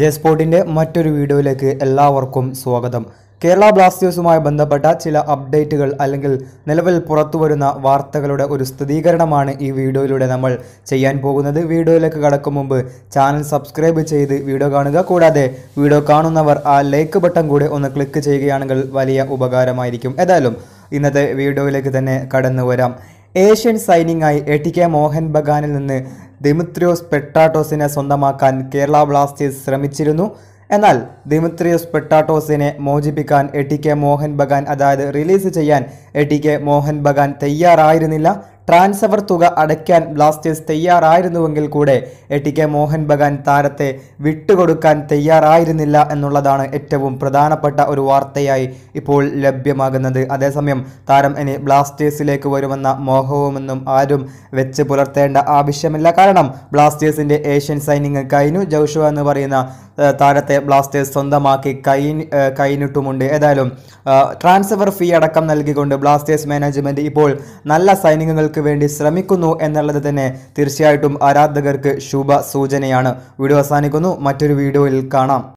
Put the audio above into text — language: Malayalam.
ജെ സ്പോർട്ടിന്റെ മറ്റൊരു വീഡിയോയിലേക്ക് എല്ലാവർക്കും സ്വാഗതം കേരള ബ്ലാസ്റ്റേഴ്സുമായി ബന്ധപ്പെട്ട ചില അപ്ഡേറ്റുകൾ അല്ലെങ്കിൽ നിലവിൽ പുറത്തുവരുന്ന വാർത്തകളുടെ ഒരു സ്ഥിരീകരണമാണ് ഈ വീഡിയോയിലൂടെ നമ്മൾ ചെയ്യാൻ പോകുന്നത് വീഡിയോയിലേക്ക് കടക്കും മുമ്പ് ചാനൽ സബ്സ്ക്രൈബ് ചെയ്ത് വീഡിയോ കാണുക കൂടാതെ വീഡിയോ കാണുന്നവർ ആ ലൈക്ക് ബട്ടൺ കൂടി ഒന്ന് ക്ലിക്ക് ചെയ്യുകയാണെങ്കിൽ വലിയ ഉപകാരമായിരിക്കും ഏതായാലും ഇന്നത്തെ വീഡിയോയിലേക്ക് തന്നെ കടന്നു വരാം ഏഷ്യൻ സൈനിങ്ങായി എ ടി കെ മോഹൻ ബഗാനിൽ നിന്ന് ദിമിത്രിയോസ് പെട്ടാട്ടോസിനെ സ്വന്തമാക്കാൻ കേരള ബ്ലാസ്റ്റേഴ്സ് ശ്രമിച്ചിരുന്നു എന്നാൽ ദിമിത്രിയോസ് പെട്ടാട്ടോസിനെ മോചിപ്പിക്കാൻ A T K Mohun Bagan അതായത് റിലീസ് ചെയ്യാൻ A T K Mohun Bagan തയ്യാറായിരുന്നില്ല ട്രാൻസ്ഫർ തുക അടയ്ക്കാൻ ബ്ലാസ്റ്റേഴ്സ് തയ്യാറായിരുന്നുവെങ്കിൽ കൂടെ A T K Mohun Bagan താരത്തെ വിട്ടുകൊടുക്കാൻ തയ്യാറായിരുന്നില്ല എന്നുള്ളതാണ് ഏറ്റവും പ്രധാനപ്പെട്ട ഒരു വാർത്തയായി ഇപ്പോൾ ലഭ്യമാകുന്നത് അതേസമയം താരം ഇനി ബ്ലാസ്റ്റേഴ്സിലേക്ക് വരുമെന്ന മോഹവുമെന്നും ആരും വെച്ച് പുലർത്തേണ്ട ആവശ്യമില്ല കാരണം ബ്ലാസ്റ്റേഴ്സിൻ്റെ ഏഷ്യൻ സൈനിങ് കൈനു ജോഷുവ എന്ന് പറയുന്ന താരത്തെ ബ്ലാസ്റ്റേഴ്സ് സ്വന്തമാക്കി കൈ കൈനിട്ടുമുണ്ട് ഏതായാലും ട്രാൻസ്ഫർ ഫീ അടക്കം നൽകിക്കൊണ്ട് ബ്ലാസ്റ്റേഴ്സ് മാനേജ്മെൻറ്റ് ഇപ്പോൾ നല്ല സൈനികങ്ങൾ കാര്യങ്ങൾക്ക് വേണ്ടി ശ്രമിക്കുന്നു എന്നുള്ളത് തന്നെ തീർച്ചയായിട്ടും ആരാധകർക്ക് ശുഭ സൂചനയാണ് വീഡിയോ അവസാനിക്കുന്നു മറ്റൊരു വീഡിയോയിൽ കാണാം